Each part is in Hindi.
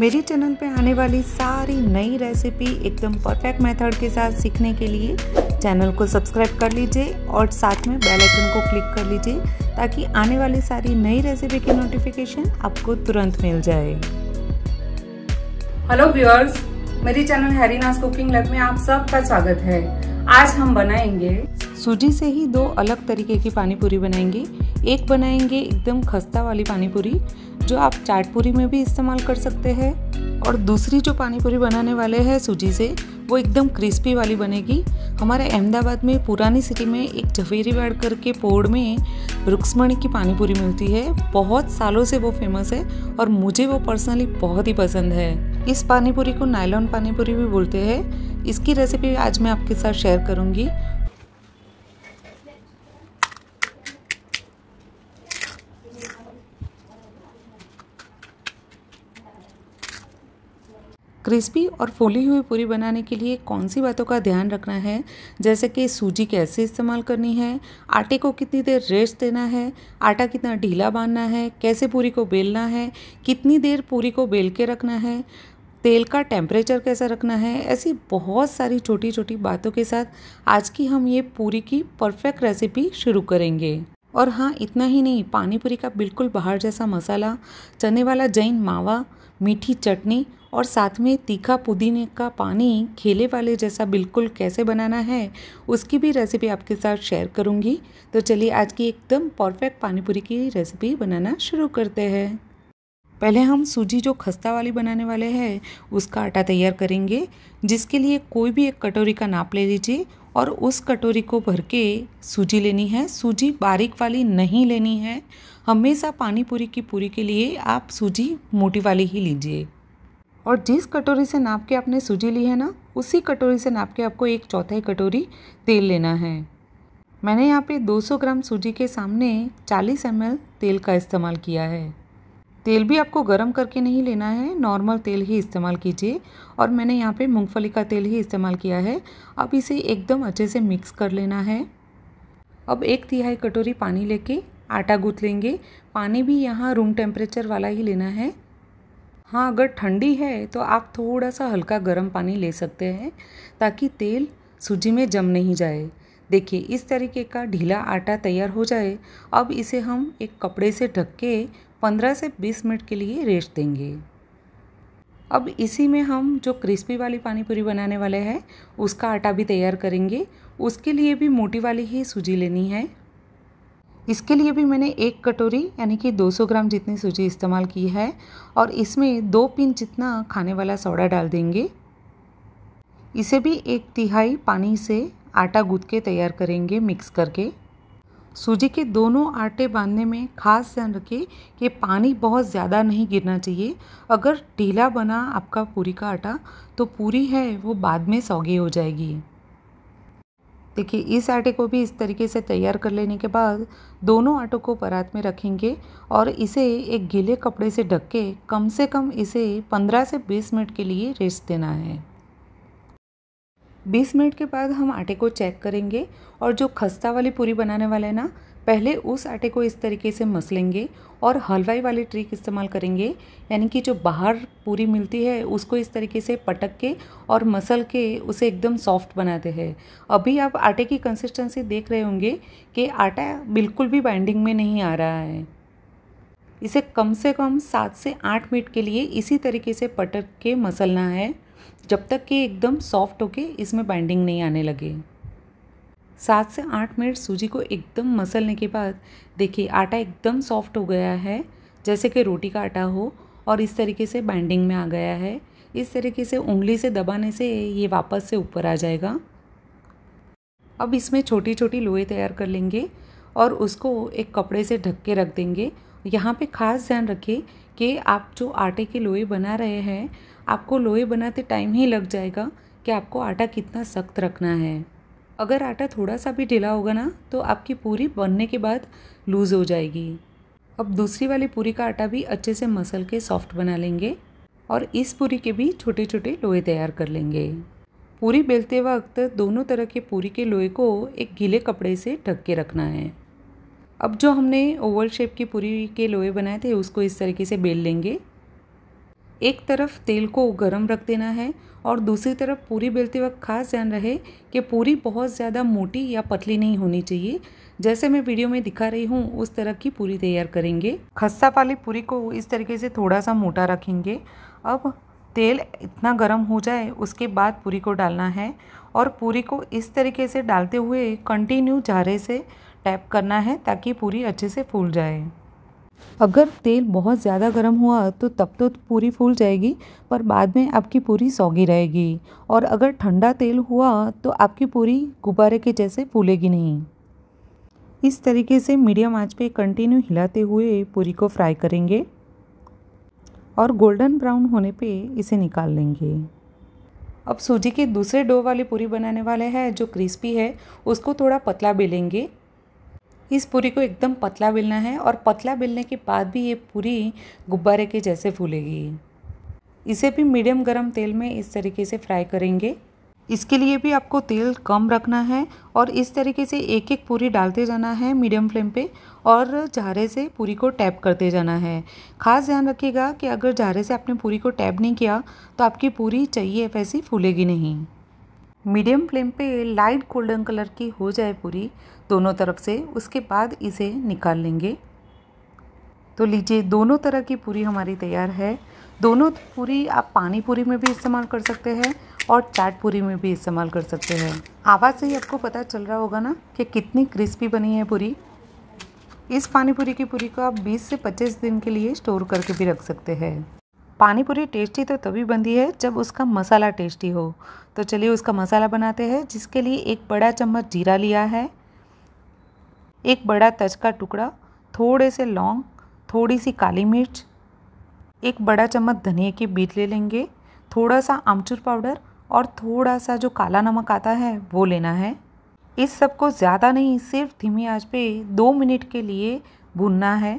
मेरे चैनल पे आने वाली सारी नई रेसिपी एकदम परफेक्ट मेथड के साथ सीखने के लिए चैनल को सब्सक्राइब कर लीजिए और साथ में बेल आइकन को क्लिक कर लीजिए ताकि आने वाली सारी नई रेसिपी की नोटिफिकेशन आपको तुरंत मिल जाए हेलो व्यूअर्स मेरी चैनल हैरीनास कुकिंग लैब में आप सबका स्वागत है आज हम बनाएंगे सूजी से ही दो अलग तरीके की पानीपुरी बनाएंगे एक बनाएंगे एकदम खस्ता वाली पानीपुरी जो आप चाट पूरी में भी इस्तेमाल कर सकते हैं और दूसरी जो पानी पूरी बनाने वाले हैं सूजी से वो एकदम क्रिस्पी वाली बनेगी हमारे अहमदाबाद में पुरानी सिटी में एक बाड़ करके पोड़ में रुक्समणी की पानीपुरी मिलती है बहुत सालों से वो फेमस है और मुझे वो पर्सनली बहुत ही पसंद है इस पानीपुरी को नायलॉन पानीपुरी भी बोलते हैं इसकी रेसिपी आज मैं आपके साथ शेयर करूँगी क्रिस्पी और फूली हुई पूरी बनाने के लिए कौन सी बातों का ध्यान रखना है जैसे कि सूजी कैसे इस्तेमाल करनी है आटे को कितनी देर रेस्ट देना है आटा कितना ढीला बांधना है कैसे पूरी को बेलना है कितनी देर पूरी को बेल के रखना है तेल का टेम्परेचर कैसा रखना है ऐसी बहुत सारी छोटी छोटी बातों के साथ आज की हम ये पूरी की परफेक्ट रेसिपी शुरू करेंगे और हाँ इतना ही नहीं पानीपुरी का बिल्कुल बाहर जैसा मसाला चने वाला जैन मावा मीठी चटनी और साथ में तीखा पुदीने का पानी खेले वाले जैसा बिल्कुल कैसे बनाना है उसकी भी रेसिपी आपके साथ शेयर करूँगी तो चलिए आज की एकदम परफेक्ट पानीपुरी की रेसिपी बनाना शुरू करते हैं पहले हम सूजी जो खस्ता वाली बनाने वाले हैं उसका आटा तैयार करेंगे जिसके लिए कोई भी एक कटोरी का नाप ले लीजिए और उस कटोरी को भर के सूजी लेनी है सूजी बारीक वाली नहीं लेनी है हमेशा पानी पूरी की पूरी के लिए आप सूजी मोटी वाली ही लीजिए और जिस कटोरी से नाप के आपने सूजी ली है ना उसी कटोरी से नाप के आपको एक चौथाई कटोरी तेल लेना है मैंने यहाँ पे 200 ग्राम सूजी के सामने 40 एम तेल का इस्तेमाल किया है तेल भी आपको गर्म करके नहीं लेना है नॉर्मल तेल ही इस्तेमाल कीजिए और मैंने यहाँ पे मूंगफली का तेल ही इस्तेमाल किया है अब इसे एकदम अच्छे से मिक्स कर लेना है अब एक तिहाई कटोरी पानी लेके आटा गूँथ लेंगे पानी भी यहाँ रूम टेम्परेचर वाला ही लेना है हाँ अगर ठंडी है तो आप थोड़ा सा हल्का गर्म पानी ले सकते हैं ताकि तेल सूजी में जम नहीं जाए देखिए इस तरीके का ढीला आटा तैयार हो जाए अब इसे हम एक कपड़े से ढक के 15 से 20 मिनट के लिए रेस्ट देंगे अब इसी में हम जो क्रिस्पी वाली पानी पूरी बनाने वाले हैं उसका आटा भी तैयार करेंगे उसके लिए भी मोटी वाली ही सूजी लेनी है इसके लिए भी मैंने एक कटोरी यानी कि 200 ग्राम जितनी सूजी इस्तेमाल की है और इसमें दो पिन जितना खाने वाला सोडा डाल देंगे इसे भी एक तिहाई पानी से आटा गूँथ के तैयार करेंगे मिक्स करके सूजी के दोनों आटे बांधने में खास ध्यान रखिए कि पानी बहुत ज़्यादा नहीं गिरना चाहिए अगर ढीला बना आपका पूरी का आटा तो पूरी है वो बाद में सौगी हो जाएगी देखिए इस आटे को भी इस तरीके से तैयार कर लेने के बाद दोनों आटों को परात में रखेंगे और इसे एक गीले कपड़े से ढक के कम से कम इसे 15 से 20 मिनट के लिए रेस्ट देना है 20 मिनट के बाद हम आटे को चेक करेंगे और जो खस्ता वाली पूरी बनाने वाले हैं ना पहले उस आटे को इस तरीके से मसलेंगे और हलवाई वाली ट्रिक इस्तेमाल करेंगे यानी कि जो बाहर पूरी मिलती है उसको इस तरीके से पटक के और मसल के उसे एकदम सॉफ्ट बनाते हैं अभी आप आटे की कंसिस्टेंसी देख रहे होंगे कि आटा बिल्कुल भी बाइंडिंग में नहीं आ रहा है इसे कम से कम सात से आठ मिनट के लिए इसी तरीके से पटक के मसलना है जब तक कि एकदम सॉफ्ट होके इसमें बाइंडिंग नहीं आने लगे सात से आठ मिनट सूजी को एकदम मसलने के बाद देखिए आटा एकदम सॉफ्ट हो गया है जैसे कि रोटी का आटा हो और इस तरीके से बाइंडिंग में आ गया है इस तरीके से उंगली से दबाने से ये वापस से ऊपर आ जाएगा अब इसमें छोटी छोटी लोहे तैयार कर लेंगे और उसको एक कपड़े से ढक के रख देंगे यहाँ पे खास ध्यान रखें कि आप जो आटे के लोहे बना रहे हैं आपको लोहे बनाते टाइम ही लग जाएगा कि आपको आटा कितना सख्त रखना है अगर आटा थोड़ा सा भी ढीला होगा ना तो आपकी पूरी बनने के बाद लूज़ हो जाएगी अब दूसरी वाली पूरी का आटा भी अच्छे से मसल के सॉफ्ट बना लेंगे और इस पूरी के भी छोटे छोटे लोहे तैयार कर लेंगे पूरी बेलते वक्त दोनों तरह के पूरी के लोहे को एक गीले कपड़े से ढक के रखना है अब जो हमने ओवल शेप की पूरी के लोहे बनाए थे उसको इस तरीके से बेल लेंगे एक तरफ तेल को गर्म रख देना है और दूसरी तरफ पूरी बेलते वक्त खास ध्यान रहे कि पूरी बहुत ज़्यादा मोटी या पतली नहीं होनी चाहिए जैसे मैं वीडियो में दिखा रही हूँ उस तरह की पूरी तैयार करेंगे खस्ता वाली पूरी को इस तरीके से थोड़ा सा मोटा रखेंगे अब तेल इतना गर्म हो जाए उसके बाद पूरी को डालना है और पूरी को इस तरीके से डालते हुए कंटिन्यू झारे से टैप करना है ताकि पूरी अच्छे से फूल जाए अगर तेल बहुत ज़्यादा गर्म हुआ तो तब तो पूरी फूल जाएगी पर बाद में आपकी पूरी सौगी रहेगी और अगर ठंडा तेल हुआ तो आपकी पूरी गुब्बारे के जैसे फूलेगी नहीं इस तरीके से मीडियम आंच पे कंटिन्यू हिलाते हुए पूरी को फ्राई करेंगे और गोल्डन ब्राउन होने पे इसे निकाल लेंगे अब सूजी के दूसरे डो वाली पूरी बनाने वाले हैं जो क्रिस्पी है उसको थोड़ा पतला बेलेंगे इस पूरी को एकदम पतला बेलना है और पतला बेलने के बाद भी ये पूरी गुब्बारे के जैसे फूलेगी इसे भी मीडियम गरम तेल में इस तरीके से फ्राई करेंगे इसके लिए भी आपको तेल कम रखना है और इस तरीके से एक एक पूरी डालते जाना है मीडियम फ्लेम पे और झारे से पूरी को टैप करते जाना है ख़ास ध्यान रखिएगा कि अगर झारे से आपने पूरी को टैप नहीं किया तो आपकी पूरी चाहिए वैसी फूलेगी नहीं मीडियम फ्लेम पे लाइट गोल्डन कलर की हो जाए पूरी दोनों तरफ से उसके बाद इसे निकाल लेंगे तो लीजिए दोनों तरह की पूरी हमारी तैयार है दोनों पूरी आप पानी पूरी में भी इस्तेमाल कर सकते हैं और चाट पूरी में भी इस्तेमाल कर सकते हैं आवाज़ से ही आपको पता चल रहा होगा ना कि कितनी क्रिस्पी बनी है पूरी इस पानी पूरी की पूरी को आप 20 से 25 दिन के लिए स्टोर करके भी रख सकते हैं पानीपुरी टेस्टी तो तभी बनती है जब उसका मसाला टेस्टी हो तो चलिए उसका मसाला बनाते हैं जिसके लिए एक बड़ा चम्मच जीरा लिया है एक बड़ा तज का टुकड़ा थोड़े से लौंग थोड़ी सी काली मिर्च एक बड़ा चम्मच धनिया की बीट ले लेंगे थोड़ा सा आमचूर पाउडर और थोड़ा सा जो काला नमक आता है वो लेना है इस सब को ज़्यादा नहीं सिर्फ धीमी आंच पे दो मिनट के लिए भूनना है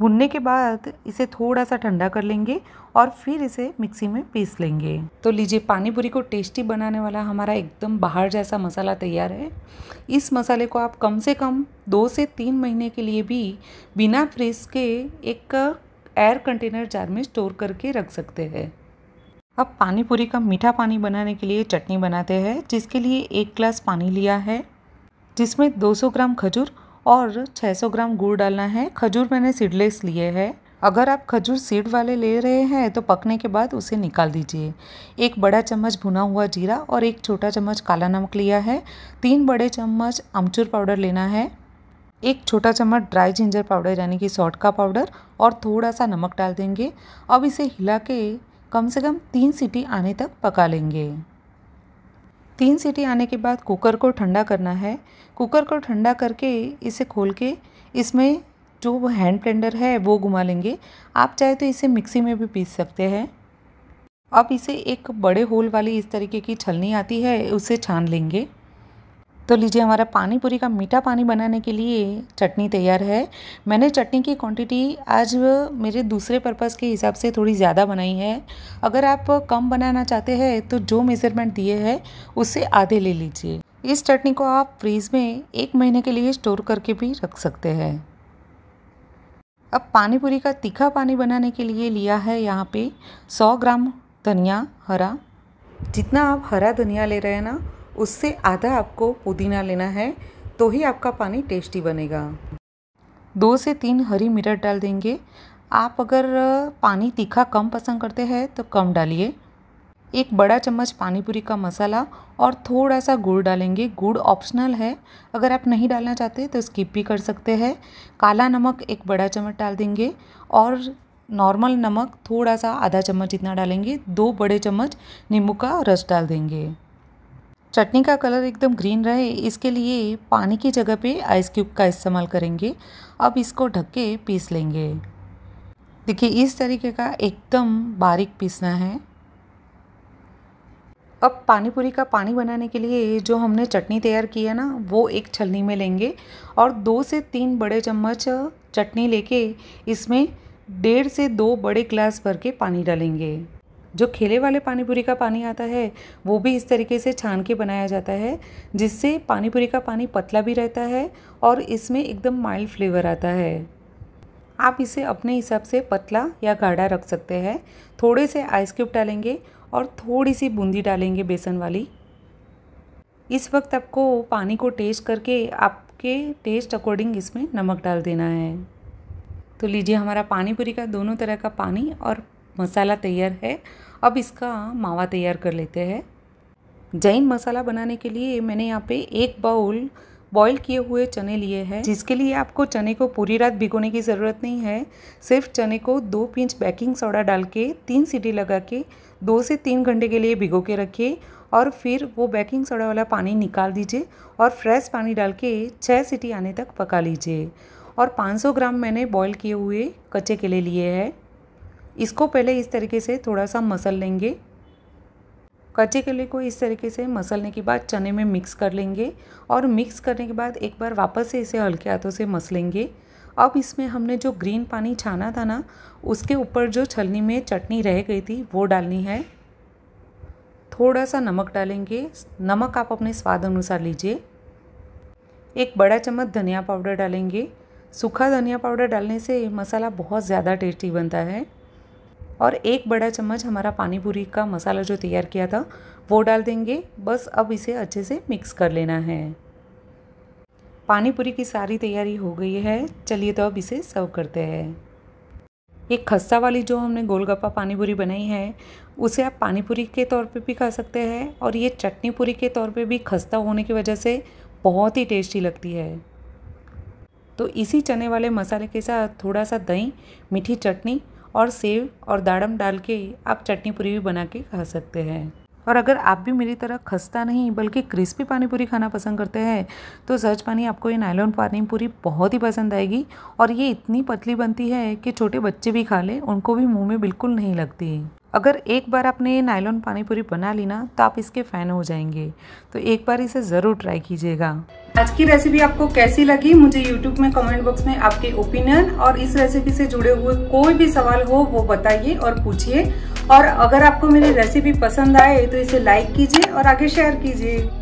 भुनने के बाद इसे थोड़ा सा ठंडा कर लेंगे और फिर इसे मिक्सी में पीस लेंगे तो लीजिए पानी पूरी को टेस्टी बनाने वाला हमारा एकदम बाहर जैसा मसाला तैयार है इस मसाले को आप कम से कम दो से तीन महीने के लिए भी बिना फ्रिज के एक एयर कंटेनर जार में स्टोर करके रख सकते हैं अब पानी पूरी का मीठा पानी बनाने के लिए चटनी बनाते हैं जिसके लिए एक ग्लास पानी लिया है जिसमें दो ग्राम खजूर और 600 ग्राम गुड़ डालना है खजूर मैंने सीडलेस लिए है अगर आप खजूर सीड वाले ले रहे हैं तो पकने के बाद उसे निकाल दीजिए एक बड़ा चम्मच भुना हुआ जीरा और एक छोटा चम्मच काला नमक लिया है तीन बड़े चम्मच अमचूर पाउडर लेना है एक छोटा चम्मच ड्राई जिंजर पाउडर यानी कि सॉल्ट का पाउडर और थोड़ा सा नमक डाल देंगे अब इसे हिला के कम से कम तीन सीटी आने तक पका लेंगे तीन सीटी आने के बाद कुकर को ठंडा करना है कुकर को ठंडा करके इसे खोल के इसमें जो वो हैंड ब्लेंडर है वो घुमा लेंगे आप चाहे तो इसे मिक्सी में भी पीस सकते हैं अब इसे एक बड़े होल वाली इस तरीके की छलनी आती है उसे छान लेंगे तो लीजिए हमारा पानी पूरी का मीठा पानी बनाने के लिए चटनी तैयार है मैंने चटनी की क्वांटिटी आज मेरे दूसरे पर्पज़ के हिसाब से थोड़ी ज़्यादा बनाई है अगर आप कम बनाना चाहते हैं तो जो मेज़रमेंट दिए हैं उससे आधे ले लीजिए इस चटनी को आप फ्रीज़ में एक महीने के लिए स्टोर करके भी रख सकते हैं अब पानी पूरी का तीखा पानी बनाने के लिए लिया है यहाँ पे 100 ग्राम धनिया हरा जितना आप हरा धनिया ले रहे हैं ना उससे आधा आपको पुदीना लेना है तो ही आपका पानी टेस्टी बनेगा दो से तीन हरी मिर्च डाल देंगे आप अगर पानी तीखा कम पसंद करते हैं तो कम डालिए एक बड़ा चम्मच पानीपुरी का मसाला और थोड़ा सा गुड़ डालेंगे गुड़ ऑप्शनल है अगर आप नहीं डालना चाहते तो स्किप भी कर सकते हैं काला नमक एक बड़ा चम्मच डाल देंगे और नॉर्मल नमक थोड़ा सा आधा चम्मच इतना डालेंगे दो बड़े चम्मच नींबू का रस डाल देंगे चटनी का कलर एकदम ग्रीन रहे इसके लिए पानी की जगह पे आइस क्यूब का इस्तेमाल करेंगे अब इसको ढक के पीस लेंगे देखिए इस तरीके का एकदम बारीक पीसना है अब पानी पूरी का पानी बनाने के लिए जो हमने चटनी तैयार की है ना वो एक छलनी में लेंगे और दो से तीन बड़े चम्मच चटनी लेके इसमें डेढ़ से दो बड़े गिलास भर के पानी डालेंगे जो खेले वाले पानीपुरी का पानी आता है वो भी इस तरीके से छान के बनाया जाता है जिससे पानीपुरी का पानी पतला भी रहता है और इसमें एकदम माइल्ड फ्लेवर आता है आप इसे अपने हिसाब से पतला या गाढ़ा रख सकते हैं थोड़े से आइस क्यूब डालेंगे और थोड़ी सी बूंदी डालेंगे बेसन वाली इस वक्त आपको पानी को टेस्ट करके आपके टेस्ट अकॉर्डिंग इसमें नमक डाल देना है तो लीजिए हमारा पानीपुरी का दोनों तरह का पानी और मसाला तैयार है अब इसका मावा तैयार कर लेते हैं जैन मसाला बनाने के लिए मैंने यहाँ पे एक बाउल बॉईल किए हुए चने लिए हैं जिसके लिए आपको चने को पूरी रात भिगोने की ज़रूरत नहीं है सिर्फ चने को दो पिंच बेकिंग सोडा डाल के तीन सीटी लगा के दो से तीन घंटे के लिए भिगो के रखिए और फिर वो बेकिंग सोडा वाला पानी निकाल दीजिए और फ्रेश पानी डाल के छः सीटी आने तक पका लीजिए और पाँच ग्राम मैंने बॉयल किए हुए कच्चे केले लिए हैं इसको पहले इस तरीके से थोड़ा सा मसल लेंगे कच्चे केले को इस तरीके से मसलने के बाद चने में मिक्स कर लेंगे और मिक्स करने के बाद एक बार वापस से इसे हल्के हाथों से मसलेंगे अब इसमें हमने जो ग्रीन पानी छाना था ना उसके ऊपर जो छलनी में चटनी रह गई थी वो डालनी है थोड़ा सा नमक डालेंगे नमक आप अपने स्वाद अनुसार लीजिए एक बड़ा चम्मच धनिया पाउडर डालेंगे सूखा धनिया पाउडर डालने से मसाला बहुत ज़्यादा टेस्टी बनता है और एक बड़ा चम्मच हमारा पानी पूरी का मसाला जो तैयार किया था वो डाल देंगे बस अब इसे अच्छे से मिक्स कर लेना है पानी पूरी की सारी तैयारी हो गई है चलिए तो अब इसे सर्व करते हैं ये खस्ता वाली जो हमने गोलगप्पा पानी पूरी बनाई है उसे आप पानी पूरी के तौर पे भी खा सकते हैं और ये चटनी पूरी के तौर पे भी खस्ता होने की वजह से बहुत ही टेस्टी लगती है तो इसी चने वाले मसाले के साथ थोड़ा सा दही मीठी चटनी और सेव और दाड़म डाल के आप चटनी पूरी भी बना के खा सकते हैं और अगर आप भी मेरी तरह खस्ता नहीं बल्कि क्रिस्पी पानी पूरी खाना पसंद करते हैं तो सहज पानी आपको ये नायलॉन पानी पूरी बहुत ही पसंद आएगी और ये इतनी पतली बनती है कि छोटे बच्चे भी खा लें उनको भी मुंह में बिल्कुल नहीं लगती अगर एक बार आपने ये नायलॉन पानीपुरी बना ली ना तो आप इसके फ़ैन हो जाएंगे तो एक बार इसे ज़रूर ट्राई कीजिएगा आज की रेसिपी आपको कैसी लगी मुझे यूट्यूब में कमेंट बॉक्स में आपके ओपिनियन और इस रेसिपी से जुड़े हुए कोई भी सवाल हो वो बताइए और पूछिए और अगर आपको मेरी रेसिपी पसंद आए तो इसे लाइक कीजिए और आगे शेयर कीजिए